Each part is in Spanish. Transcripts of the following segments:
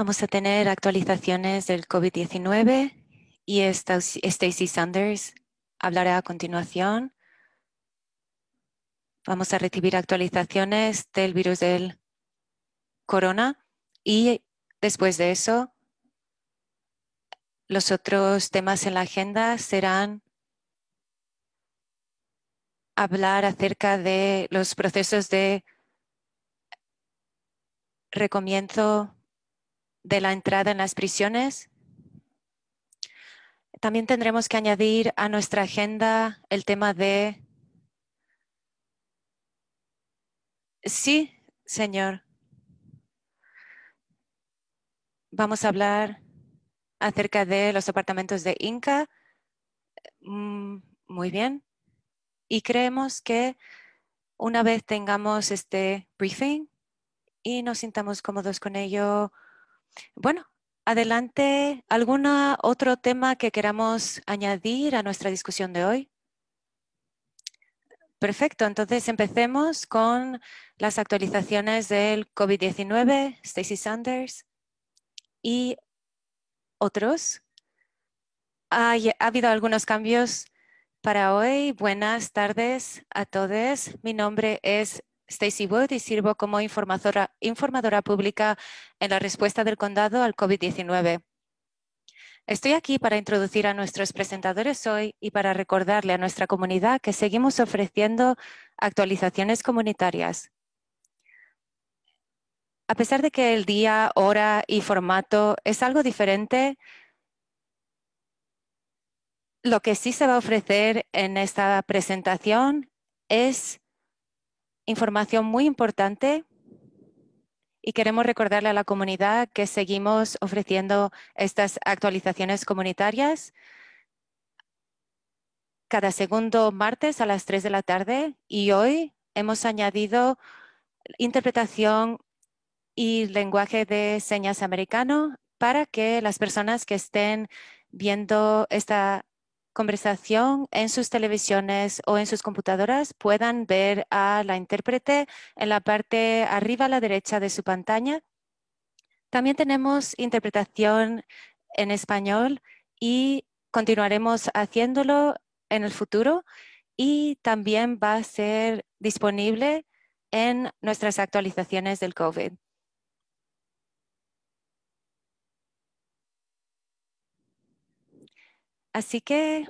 Vamos a tener actualizaciones del COVID-19 y Stacy Sanders hablará a continuación. Vamos a recibir actualizaciones del virus del corona y después de eso los otros temas en la agenda serán hablar acerca de los procesos de recomienzo de la entrada en las prisiones. También tendremos que añadir a nuestra agenda el tema de... Sí, señor. Vamos a hablar acerca de los apartamentos de Inca. Mm, muy bien. Y creemos que una vez tengamos este briefing y nos sintamos cómodos con ello, bueno, adelante, ¿algún otro tema que queramos añadir a nuestra discusión de hoy? Perfecto, entonces empecemos con las actualizaciones del COVID-19, Stacy Sanders y otros. Ha, ha habido algunos cambios para hoy. Buenas tardes a todos. Mi nombre es Stacy Wood y sirvo como informadora, informadora pública en la respuesta del condado al COVID-19. Estoy aquí para introducir a nuestros presentadores hoy y para recordarle a nuestra comunidad que seguimos ofreciendo actualizaciones comunitarias. A pesar de que el día, hora y formato es algo diferente, lo que sí se va a ofrecer en esta presentación es información muy importante y queremos recordarle a la comunidad que seguimos ofreciendo estas actualizaciones comunitarias cada segundo martes a las 3 de la tarde y hoy hemos añadido interpretación y lenguaje de señas americano para que las personas que estén viendo esta conversación en sus televisiones o en sus computadoras puedan ver a la intérprete en la parte arriba a la derecha de su pantalla. También tenemos interpretación en español y continuaremos haciéndolo en el futuro y también va a ser disponible en nuestras actualizaciones del COVID. Así que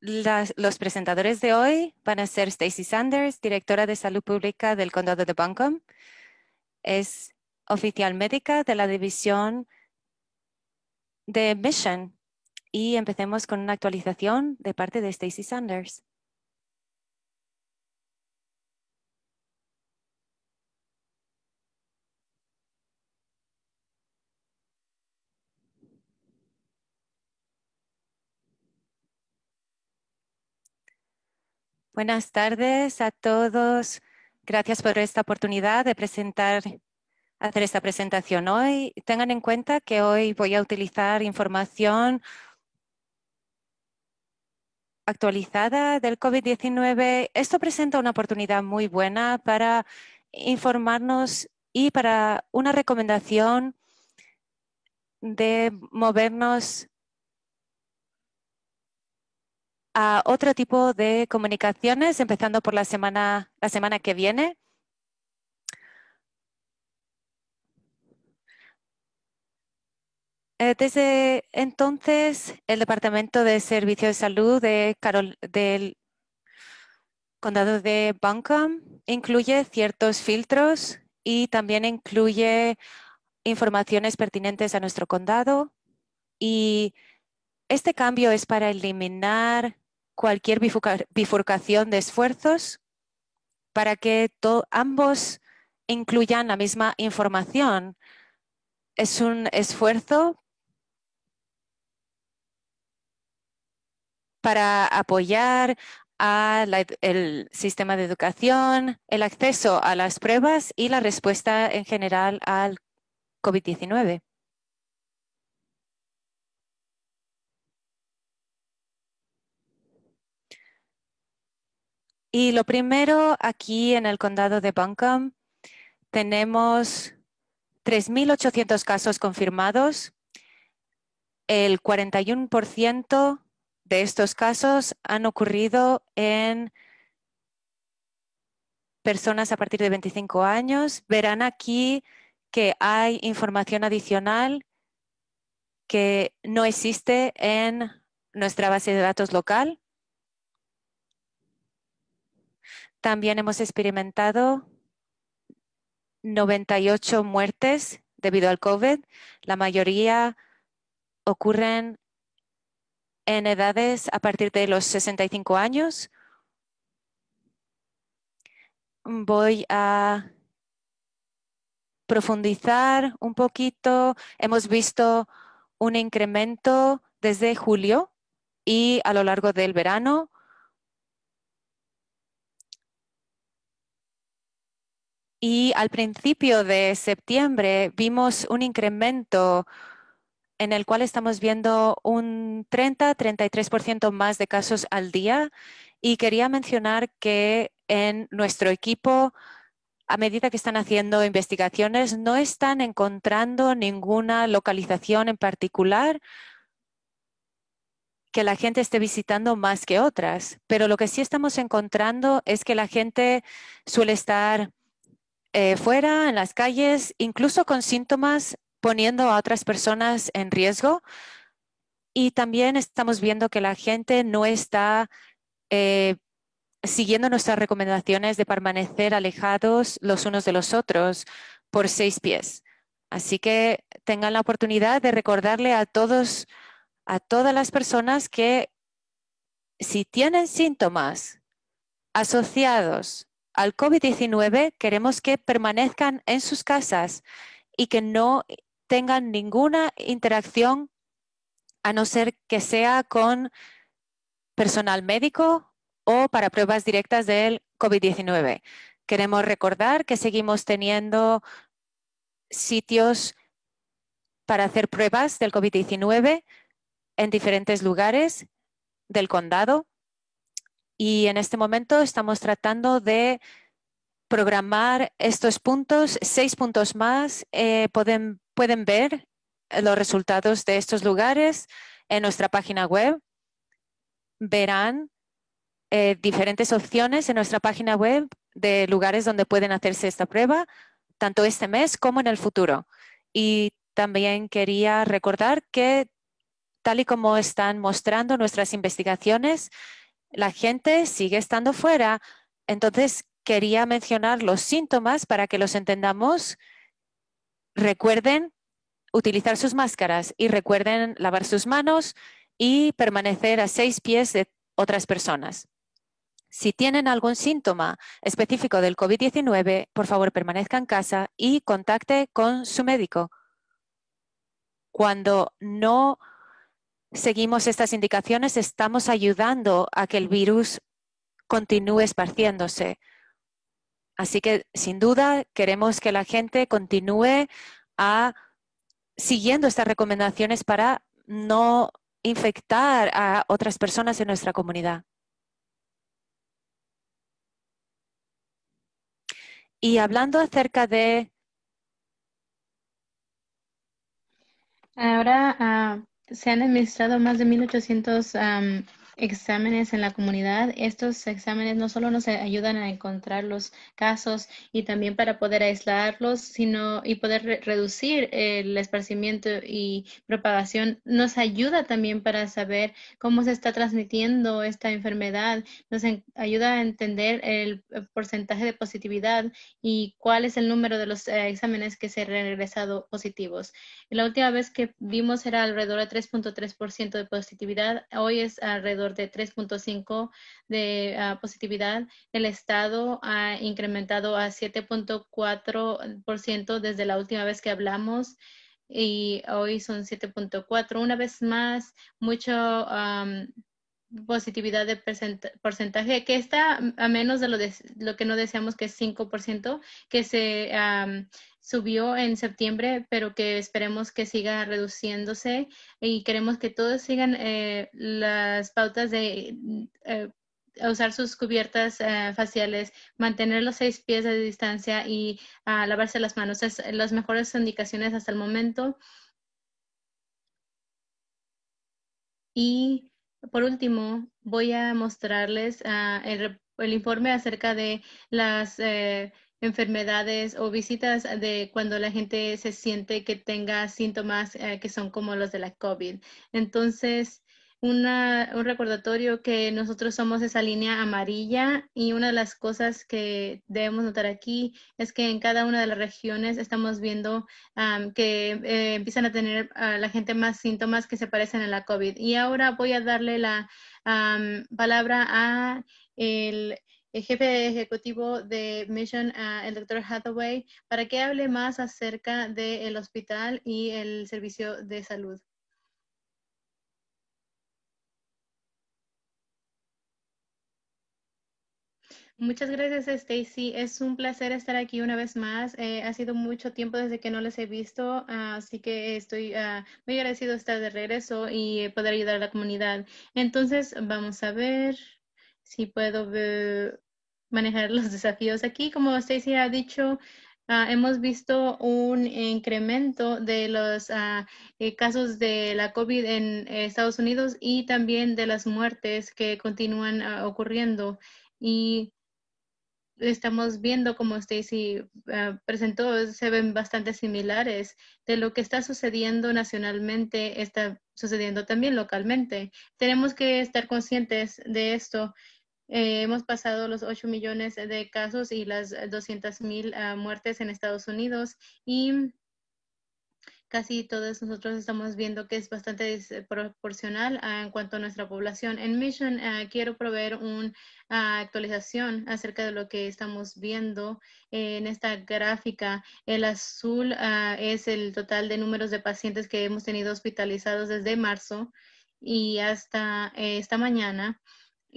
los presentadores de hoy van a ser Stacy Sanders, directora de salud pública del condado de Buncombe. Es oficial médica de la división de Mission. Y empecemos con una actualización de parte de Stacy Sanders. Buenas tardes a todos. Gracias por esta oportunidad de presentar, hacer esta presentación hoy. Tengan en cuenta que hoy voy a utilizar información actualizada del COVID-19. Esto presenta una oportunidad muy buena para informarnos y para una recomendación de movernos a otro tipo de comunicaciones, empezando por la semana, la semana que viene. Eh, desde entonces, el Departamento de Servicios de Salud de Carol, del Condado de Buncombe incluye ciertos filtros y también incluye informaciones pertinentes a nuestro condado. Y este cambio es para eliminar cualquier bifurcación de esfuerzos para que ambos incluyan la misma información. Es un esfuerzo para apoyar al el sistema de educación, el acceso a las pruebas y la respuesta en general al COVID-19. Y lo primero, aquí en el condado de Buncombe tenemos 3.800 casos confirmados. El 41% de estos casos han ocurrido en personas a partir de 25 años. Verán aquí que hay información adicional que no existe en nuestra base de datos local. También hemos experimentado 98 muertes debido al COVID. La mayoría ocurren en edades a partir de los 65 años. Voy a profundizar un poquito. Hemos visto un incremento desde julio y a lo largo del verano Y al principio de septiembre vimos un incremento en el cual estamos viendo un 30-33% más de casos al día. Y quería mencionar que en nuestro equipo, a medida que están haciendo investigaciones, no están encontrando ninguna localización en particular que la gente esté visitando más que otras. Pero lo que sí estamos encontrando es que la gente suele estar eh, fuera, en las calles, incluso con síntomas, poniendo a otras personas en riesgo. Y también estamos viendo que la gente no está eh, siguiendo nuestras recomendaciones de permanecer alejados los unos de los otros por seis pies. Así que tengan la oportunidad de recordarle a todos, a todas las personas que si tienen síntomas asociados al COVID-19, queremos que permanezcan en sus casas y que no tengan ninguna interacción a no ser que sea con personal médico o para pruebas directas del COVID-19. Queremos recordar que seguimos teniendo sitios para hacer pruebas del COVID-19 en diferentes lugares del condado y en este momento estamos tratando de programar estos puntos, seis puntos más. Eh, pueden, ver eh, los resultados de estos lugares en nuestra página web. Verán eh, diferentes opciones en nuestra página web de lugares donde pueden hacerse esta prueba, tanto este mes como en el futuro. Y también quería recordar que, tal y como están mostrando nuestras investigaciones, la gente sigue estando fuera. Entonces, quería mencionar los síntomas para que los entendamos. Recuerden utilizar sus máscaras y recuerden lavar sus manos y permanecer a seis pies de otras personas. Si tienen algún síntoma específico del COVID-19, por favor permanezca en casa y contacte con su médico. Cuando no seguimos estas indicaciones, estamos ayudando a que el virus continúe esparciéndose. Así que, sin duda, queremos que la gente continúe siguiendo estas recomendaciones para no infectar a otras personas en nuestra comunidad. Y hablando acerca de... Ahora ah, se han administrado más de 1.800 um, exámenes en la comunidad. Estos exámenes no solo nos ayudan a encontrar los casos y también para poder aislarlos, sino y poder reducir el esparcimiento y propagación. Nos ayuda también para saber cómo se está transmitiendo esta enfermedad. Nos ayuda a entender el eh, porcentaje de positividad y cuál es el número de los eh, exámenes que se han regresado positivos. La última vez que vimos era alrededor de 3.3% de positividad. Hoy es alrededor de 3.5 de ah, positividad. El estado ha incrementado a 7.4% desde la última vez que hablamos y hoy son 7.4. Una vez más, mucho positividad de porcentaje que está a menos de lo, que no deseamos que es 5%, que se subió en septiembre, pero que esperemos que siga reduciéndose y queremos que todos sigan eh, las pautas de eh, usar sus cubiertas eh, faciales, mantener los seis pies de distancia y lavarse las manos. Es las mejores indicaciones hasta el momento. Y por último, voy a mostrarles ah, el, informe acerca de las enfermedades o visitas de cuando la gente se siente que tenga síntomas eh, que son como los de la COVID. Entonces, una, un recordatorio que nosotros somos esa línea amarilla y una de las cosas que debemos notar aquí es que en cada una de las regiones estamos viendo que eh, empiezan a tener la gente más síntomas que se parecen a la COVID. Y ahora voy a darle la palabra a el jefe ejecutivo de Mission, ah, el doctor Hathaway, para que hable más acerca del hospital y el servicio de salud. Muchas gracias, Stacy. Es un placer estar aquí una vez más. Eh, ha sido mucho tiempo desde que no les he visto, ah, así que estoy ah, muy agradecido de estar de regreso y poder ayudar a la comunidad. Entonces, vamos a ver si puedo ver manejar los desafíos aquí. Como Stacy ha dicho, ah, hemos visto un incremento de los ah, eh, casos de la COVID en eh, Estados Unidos y también de las muertes que continúan ah, ocurriendo. Y estamos viendo, como Stacy presentó, se ven bastante similares de lo que está sucediendo nacionalmente, está sucediendo también localmente. Tenemos que estar conscientes de esto eh, hemos pasado los 8 millones de casos y las 200 mil ah, muertes en Estados Unidos y casi todos nosotros estamos viendo que es bastante desproporcional ah, en cuanto a nuestra población. En Mission ah, quiero proveer una actualización acerca de lo que estamos viendo en esta gráfica. El azul es el total de números de pacientes que hemos tenido hospitalizados desde marzo y hasta eh, esta mañana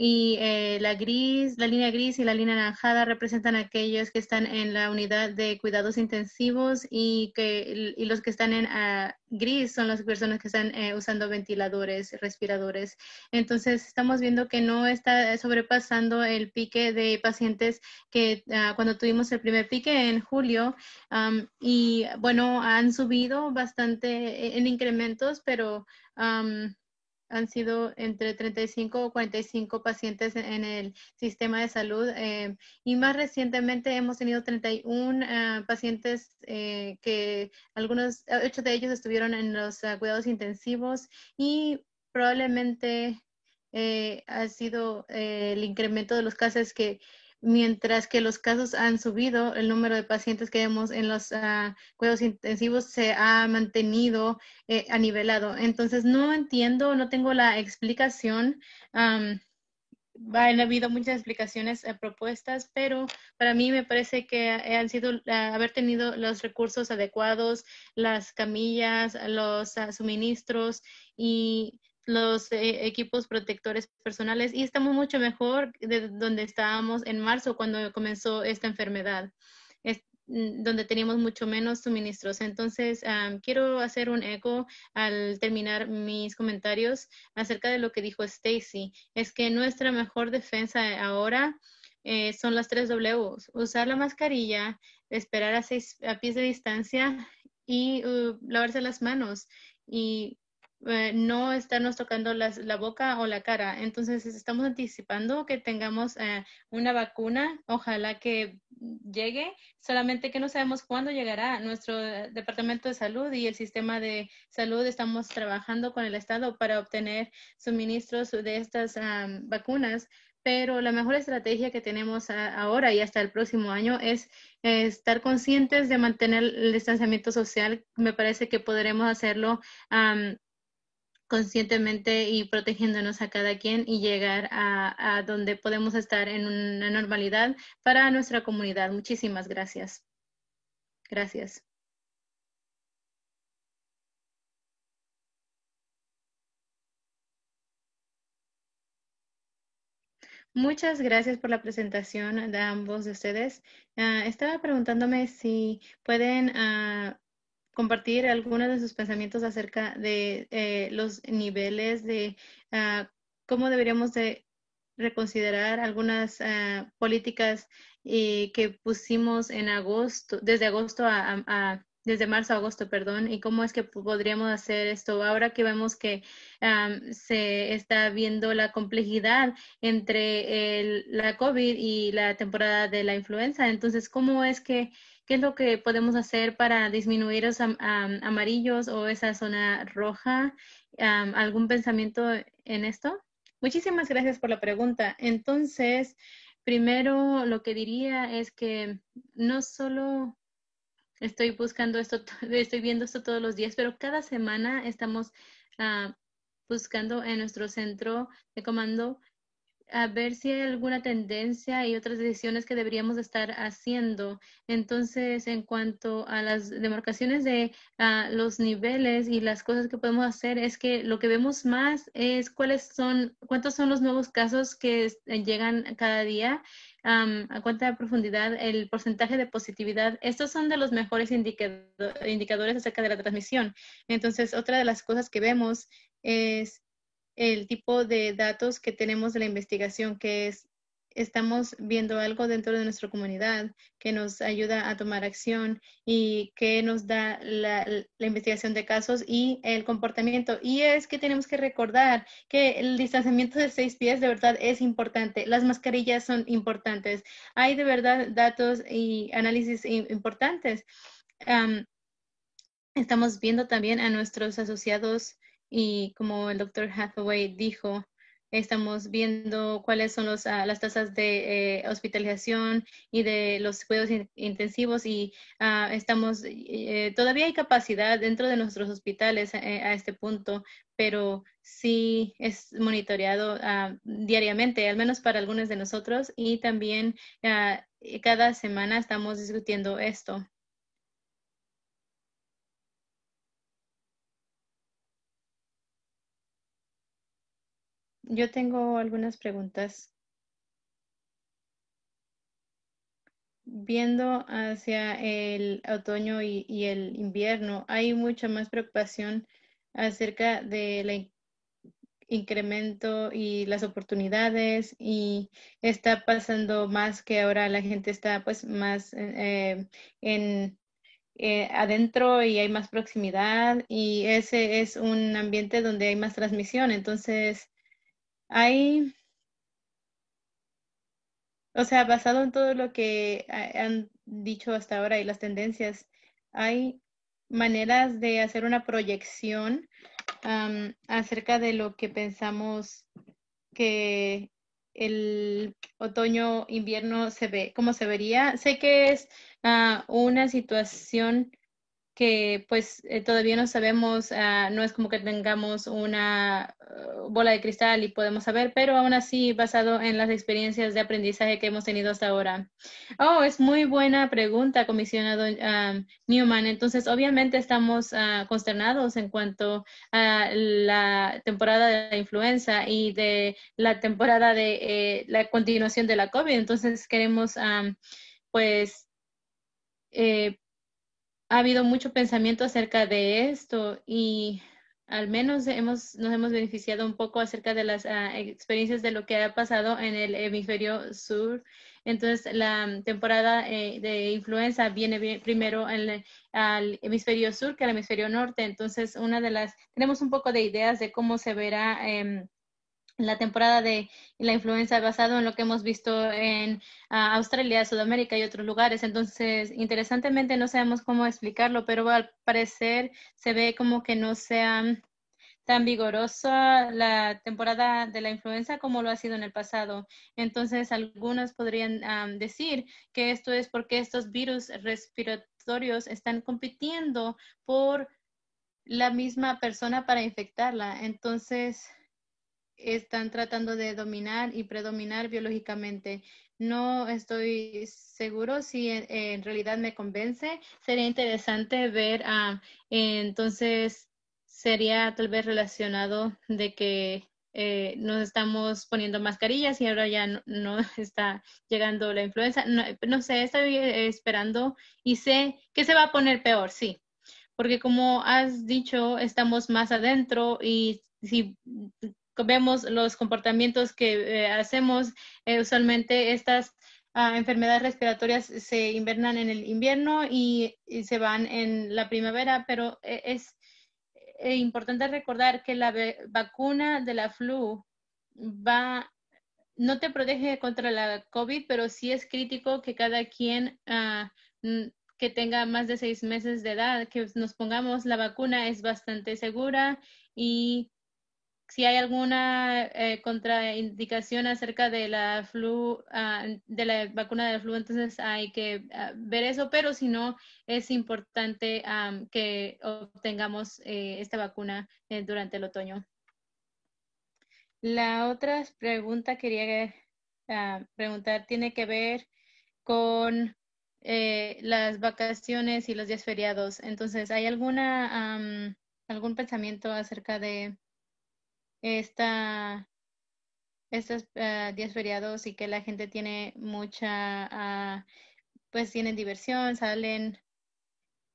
y eh, la gris, la línea gris y la línea naranjada representan aquellos que están en la unidad de cuidados intensivos y, que, los que están en ah, gris son las personas que están eh, usando ventiladores, respiradores. Entonces, estamos viendo que no está sobrepasando el pique de pacientes que ah, cuando tuvimos el primer pique en julio y bueno, han subido bastante en incrementos, pero han sido entre 35 o 45 pacientes en el sistema de salud eh, y más recientemente hemos tenido 31 eh, pacientes eh, que algunos, ocho de ellos estuvieron en los cuidados intensivos y probablemente ha sido el incremento de los casos que mientras que los casos han subido, el número de pacientes que vemos en los ah, cuidados intensivos se ha mantenido eh, a nivelado. Entonces, no entiendo, no tengo la explicación. Ha habido muchas explicaciones eh, propuestas, pero para mí me parece que eh, han sido ah, haber tenido los recursos adecuados, las camillas, los ah, suministros y los eh, equipos protectores personales y estamos mucho mejor de donde estábamos en marzo cuando comenzó esta enfermedad, es, mm, donde teníamos mucho menos suministros. Entonces, quiero hacer un eco al terminar mis comentarios acerca de lo que dijo Stacy. Es que nuestra mejor defensa ahora eh, son las tres W, usar la mascarilla, esperar a, seis, a pies de distancia y uh, lavarse las manos. Y eh, no estarnos tocando la boca o la cara. Entonces, estamos anticipando que tengamos eh, una vacuna, ojalá que llegue, solamente que no sabemos cuándo llegará. Nuestro eh, Departamento de Salud y el sistema de salud estamos trabajando con el Estado para obtener suministros de estas vacunas pero la mejor estrategia que tenemos ahora y hasta el próximo año es estar conscientes de mantener el distanciamiento social. Me parece que podremos hacerlo conscientemente y protegiéndonos a cada quien y llegar a, donde podemos estar en una normalidad para nuestra comunidad. Muchísimas gracias. Gracias. Muchas gracias por la presentación de ambos de ustedes. Ah, estaba preguntándome si pueden ah, compartir algunos de sus pensamientos acerca de eh, los niveles de ah, cómo deberíamos de reconsiderar algunas ah, políticas eh, que pusimos en agosto, desde agosto a, desde marzo a agosto, perdón, y cómo es que podríamos hacer esto ahora que vemos que se está viendo la complejidad entre la COVID y la temporada de la influenza. Entonces, ¿cómo es que ¿Qué es lo que podemos hacer para disminuir los amarillos o esa zona roja? ¿Algún pensamiento en esto? Muchísimas gracias por la pregunta. Entonces, primero lo que diría es que no solo estoy buscando esto, estoy viendo esto todos los días, pero cada semana estamos ah, buscando en nuestro centro de comando a ver si hay alguna tendencia y otras decisiones que deberíamos estar haciendo. Entonces, en cuanto a las demarcaciones de ah, los niveles y las cosas que podemos hacer, es que lo que vemos más es cuáles son, cuántos son los nuevos casos que eh, llegan cada día. a cuánta profundidad el porcentaje de positividad. Estos son de los mejores indicadores acerca de la transmisión. Entonces, otra de las cosas que vemos es el tipo de datos que tenemos de la investigación, que es estamos viendo algo dentro de nuestra comunidad que nos ayuda a tomar acción y que nos da la, investigación de casos y el comportamiento. Y es que tenemos que recordar que el distanciamiento de seis pies de verdad es importante. Las mascarillas son importantes. Hay de verdad datos y análisis importantes. estamos viendo también a nuestros asociados y como el doctor Hathaway dijo, estamos viendo cuáles son ah, las tasas de eh, hospitalización y de los cuidados intensivos y ah, estamos, eh, todavía hay capacidad dentro de nuestros hospitales eh, a este punto, pero sí es monitoreado ah, diariamente, al menos para algunos de nosotros y también cada semana estamos discutiendo esto. Yo tengo algunas preguntas. Viendo hacia el otoño y, el invierno, hay mucha más preocupación acerca del incremento y las oportunidades y está pasando más que ahora la gente está pues más eh, en eh, adentro y hay más proximidad y ese es un ambiente donde hay más transmisión. Entonces, hay, o sea, basado en todo lo que han dicho hasta ahora y las tendencias, hay maneras de hacer una proyección acerca de lo que pensamos que el otoño, invierno se ve, cómo se vería. Sé que es ah, una situación que pues eh, todavía no sabemos, ah, no es como que tengamos una eh, bola de cristal y podemos saber, pero aún así basado en las experiencias de aprendizaje que hemos tenido hasta ahora. Oh, es muy buena pregunta, comisionado ah, Newman. Entonces, obviamente estamos ah, consternados en cuanto a la temporada de la influenza y de la temporada de eh, la continuación de la COVID. Entonces, queremos pues ha habido mucho pensamiento acerca de esto y al menos hemos, nos hemos beneficiado un poco acerca de las ah, experiencias de lo que ha pasado en el hemisferio sur. Entonces, la mm, temporada eh, de influenza viene primero en, al hemisferio sur que al hemisferio norte. Entonces, una de las, tenemos un poco de ideas de cómo se verá em, la temporada de la influenza basado en lo que hemos visto en ah, Australia, Sudamérica y otros lugares. Entonces, interesantemente, no sabemos cómo explicarlo, pero al parecer se ve como que no sea tan vigorosa la temporada de la influenza como lo ha sido en el pasado. Entonces, algunos podrían ah, decir que esto es porque estos virus respiratorios están compitiendo por la misma persona para infectarla. Entonces, están tratando de dominar y predominar biológicamente. No estoy seguro si en, realidad me convence. Sería interesante ver, a ah, entonces sería tal vez relacionado de que eh, nos estamos poniendo mascarillas y ahora ya no, está llegando la influenza. No, no, sé, estoy eh, esperando y sé que se va a poner peor, sí, porque como has dicho, estamos más adentro y si vemos los comportamientos que eh, hacemos, eh, usualmente estas ah, enfermedades respiratorias se invernan en el invierno y, se van en la primavera, pero eh, es importante recordar que la vacuna de la flu va no te protege contra la COVID, pero sí es crítico que cada quien ah, que tenga más de seis meses de edad, que nos pongamos la vacuna, es bastante segura y si hay alguna eh, contraindicación acerca de la flu, ah, de la vacuna de la flu, entonces hay que ah, ver eso, pero si no, es importante que obtengamos eh, esta vacuna eh, durante el otoño. La otra pregunta quería ah, preguntar tiene que ver con las vacaciones y los días feriados. Entonces, ¿hay alguna algún pensamiento acerca de esta, estos eh, días feriados y que la gente tiene mucha, ah, pues tienen diversión, salen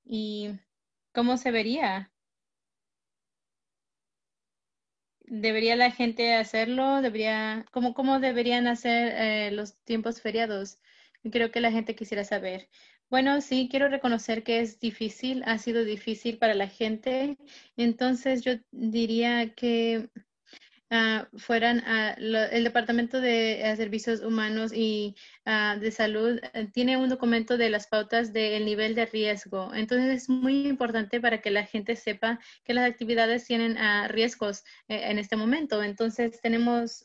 y cómo se vería. ¿Debería la gente hacerlo? ¿Debería, cómo, cómo deberían hacer eh, los tiempos feriados? Creo que la gente quisiera saber. Bueno, sí, quiero reconocer que es difícil, ha sido difícil para la gente. Entonces yo diría que Ah, fueran a el Departamento de eh, Servicios Humanos y ah, de Salud eh, tiene un documento de las pautas del nivel de riesgo. Entonces es muy importante para que la gente sepa que las actividades tienen ah, riesgos eh, en este momento. Entonces tenemos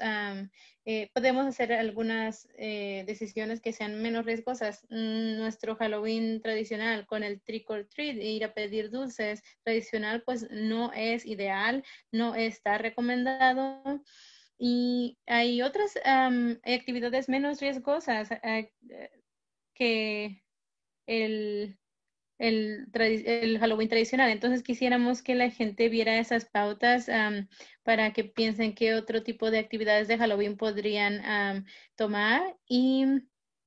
eh, podemos hacer algunas eh, decisiones que sean menos riesgosas. Mm, nuestro Halloween tradicional con el trick or treat, ir a pedir dulces tradicional, pues no es ideal, no está recomendado. Y hay otras actividades menos riesgosas eh, que el el, Halloween tradicional. Entonces quisiéramos que la gente viera esas pautas para que piensen qué otro tipo de actividades de Halloween podrían tomar y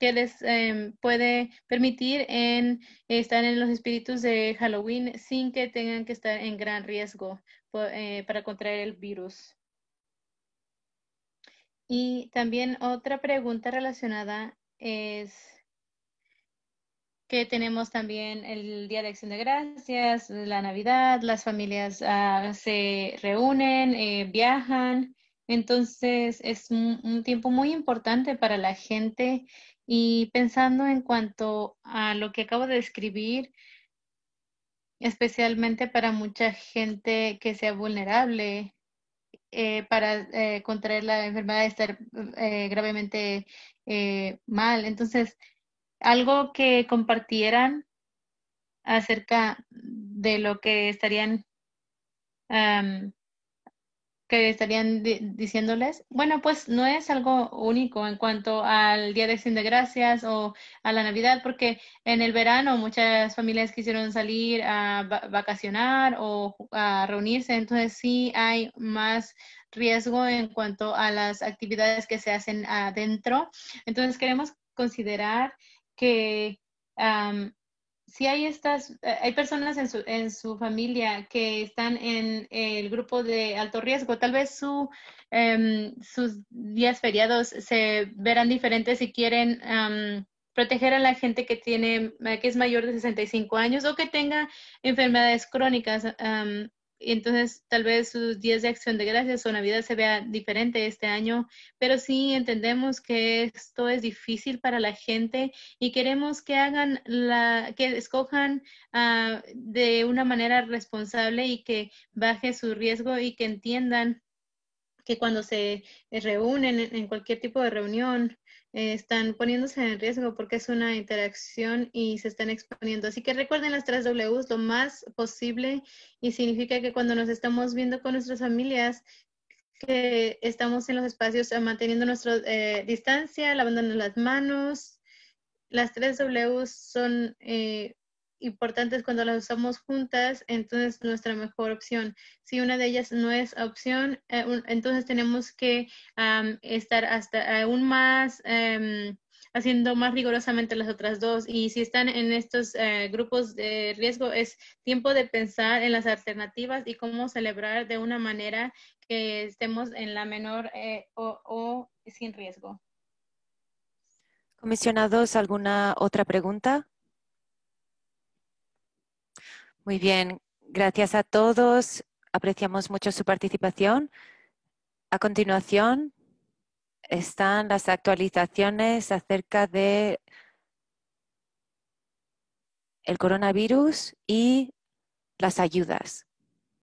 qué les em, puede permitir en estar en los espíritus de Halloween sin que tengan que estar en gran riesgo eh, para contraer el virus. Y también otra pregunta relacionada es que tenemos también el Día de Acción de Gracias, la Navidad, las familias ah, se reúnen, eh, viajan. Entonces es un, tiempo muy importante para la gente y pensando en cuanto a lo que acabo de describir, especialmente para mucha gente que sea vulnerable eh, para eh, contraer la enfermedad, estar gravemente mal. Entonces, algo que compartieran acerca de lo que estarían que estarían diciéndoles. Bueno, pues no es algo único en cuanto al Día de Acción de Gracias o a la Navidad, porque en el verano muchas familias quisieron salir a vacacionar o a reunirse, entonces sí hay más riesgo en cuanto a las actividades que se hacen adentro. Entonces queremos considerar que si hay estas, eh, hay personas en su, en su familia que están en el grupo de alto riesgo, tal vez su, em, sus días feriados se verán diferentes si quieren proteger a la gente que tiene, eh, que es mayor de 65 años o que tenga enfermedades crónicas entonces tal vez sus días de acción de gracias o Navidad se vea diferente este año, pero sí entendemos que esto es difícil para la gente y queremos que hagan la, que escojan ah, de una manera responsable y que baje su riesgo y que entiendan que cuando se eh, reúnen en cualquier tipo de reunión, eh, están poniéndose en riesgo porque es una interacción y se están exponiendo. Así que recuerden las tres Ws lo más posible y significa que cuando nos estamos viendo con nuestras familias, que estamos en los espacios eh, manteniendo nuestra eh, distancia, lavándonos las manos. Las tres Ws son importantes cuando las usamos juntas, entonces nuestra mejor opción. Si una de ellas no es opción, eh, entonces tenemos que estar hasta aún más em, haciendo más rigurosamente las otras dos. Y si están en estos eh, grupos de riesgo, es tiempo de pensar en las alternativas y cómo celebrar de una manera que estemos en la menor eh, o sin riesgo. Comisionados, ¿alguna otra pregunta? Muy bien, gracias a todos. Apreciamos mucho su participación. A continuación están las actualizaciones acerca de el coronavirus y las ayudas.